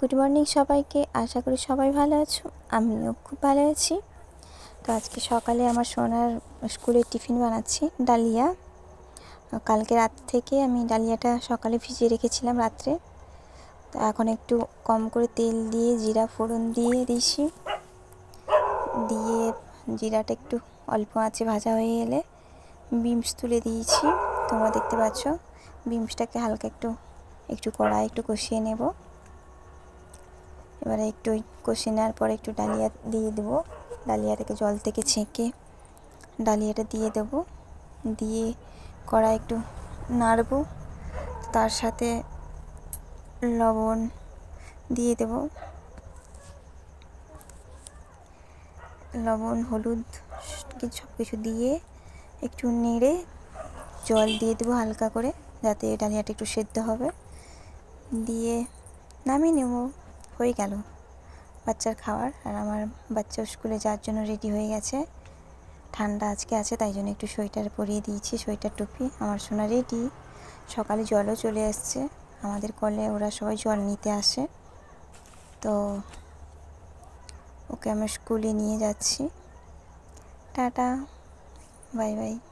good morning সবাইকে আশা করি সবাই ভালো আছো আমিও খুব ভালো আছি তো আজকে সকালে আমার সোনার স্কুলে টিফিন বানাচ্ছি ডালিয়া কালকে রাত থেকে আমি ডালিয়াটা সকালে ভিজিয়ে রেখেছিলাম রাত্রে তো এখন একটু কম করে তেল দিয়ে জিরা ফোড়ন দিয়ে দিছি দিয়ে জিরাটা একটু অল্প আঁচে ভাজা হয়ে এলে বিমস তুলে দিয়েছি তোমরা দেখতে পাচ্ছ বিমসটাকে হালকা একটু একটু কড়া একটু কষিয়ে নেবো এবারে একটু কষে নেওয়ার পরে একটু ডালিয়া দিয়ে দেবো ডালিয়াটাকে জল থেকে ছেঁকে ডালিয়াটা দিয়ে দেব দিয়ে কড়া একটু নাড়ব তার সাথে লবণ দিয়ে দেব লবণ হলুদ সব কিছু দিয়ে একটু নেড়ে জল দিয়ে দেবো হালকা করে যাতে ডালিয়াটা একটু সেদ্ধ হবে দিয়ে নামিয়ে নেব হয়ে গেল বাচ্চার খাওয়ার আর আমার বাচ্চা স্কুলে যাওয়ার জন্য রেডি হয়ে গেছে ঠান্ডা আজকে আছে তাই জন্য একটু সোয়েটার পরিয়ে দিয়েছি সোয়েটার টুপি আমার সোনা রেডি সকালে জলও চলে আসছে আমাদের কলে ওরা সবাই জল নিতে আসে তো ওকে আমার স্কুলে নিয়ে যাচ্ছি টাটা বাই বাই